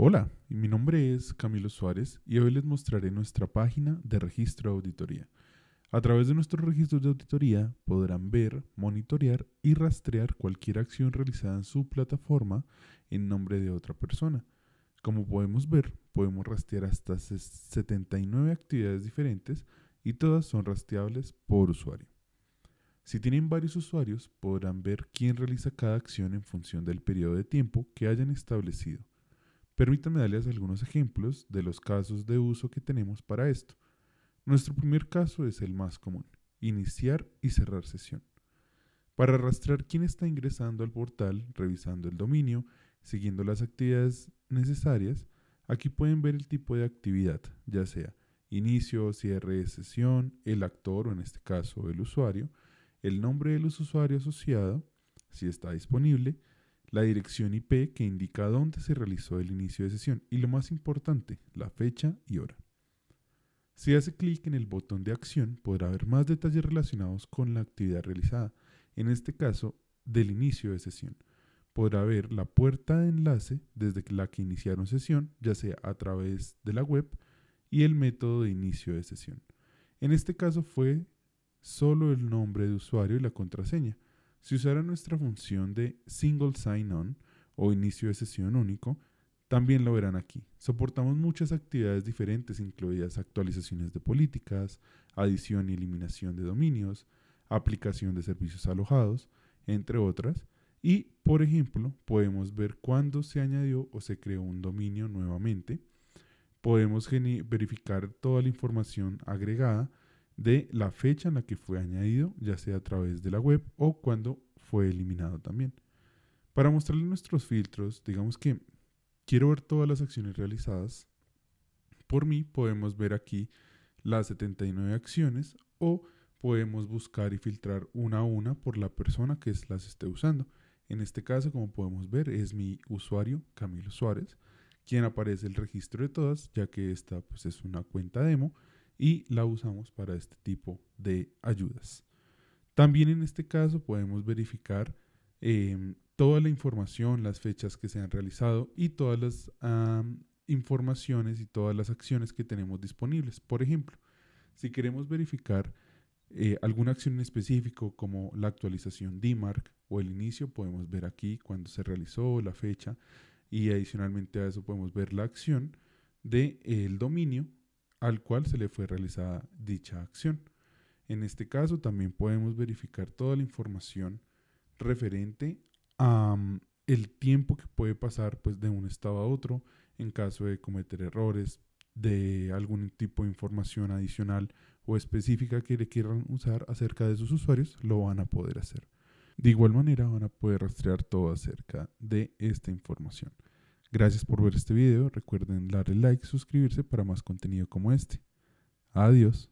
Hola, mi nombre es Camilo Suárez y hoy les mostraré nuestra página de registro de auditoría. A través de nuestros registros de auditoría podrán ver, monitorear y rastrear cualquier acción realizada en su plataforma en nombre de otra persona. Como podemos ver, podemos rastrear hasta 79 actividades diferentes y todas son rastreables por usuario. Si tienen varios usuarios, podrán ver quién realiza cada acción en función del periodo de tiempo que hayan establecido. Permítanme darles algunos ejemplos de los casos de uso que tenemos para esto. Nuestro primer caso es el más común, iniciar y cerrar sesión. Para arrastrar quién está ingresando al portal, revisando el dominio, siguiendo las actividades necesarias, aquí pueden ver el tipo de actividad, ya sea inicio, cierre de sesión, el actor o en este caso el usuario, el nombre del usuario asociado, si está disponible, la dirección IP que indica dónde se realizó el inicio de sesión y lo más importante, la fecha y hora. Si hace clic en el botón de acción podrá ver más detalles relacionados con la actividad realizada, en este caso del inicio de sesión. Podrá ver la puerta de enlace desde la que iniciaron sesión, ya sea a través de la web, y el método de inicio de sesión. En este caso fue solo el nombre de usuario y la contraseña, si usara nuestra función de single sign-on o inicio de sesión único, también lo verán aquí. Soportamos muchas actividades diferentes, incluidas actualizaciones de políticas, adición y eliminación de dominios, aplicación de servicios alojados, entre otras. Y, por ejemplo, podemos ver cuándo se añadió o se creó un dominio nuevamente. Podemos verificar toda la información agregada de la fecha en la que fue añadido, ya sea a través de la web o cuando fue eliminado también. Para mostrarle nuestros filtros, digamos que quiero ver todas las acciones realizadas. Por mí podemos ver aquí las 79 acciones o podemos buscar y filtrar una a una por la persona que las esté usando. En este caso, como podemos ver, es mi usuario Camilo Suárez, quien aparece el registro de todas, ya que esta pues, es una cuenta demo y la usamos para este tipo de ayudas. También en este caso podemos verificar em, toda la información, las fechas que se han realizado y todas las informaciones y todas las acciones que tenemos disponibles. Por ejemplo, si queremos verificar eh, alguna acción en específico como la actualización DMARC o el inicio, podemos ver aquí cuándo se realizó, la fecha y adicionalmente a eso podemos ver la acción del de, el dominio al cual se le fue realizada dicha acción. En este caso también podemos verificar toda la información referente a mm, el tiempo que puede pasar pues, de un estado a otro en caso de cometer errores, de algún tipo de información adicional o específica que le quieran usar acerca de sus usuarios, lo van a poder hacer. De igual manera van a poder rastrear todo acerca de esta información. Gracias por ver este video, recuerden darle like y suscribirse para más contenido como este. Adiós.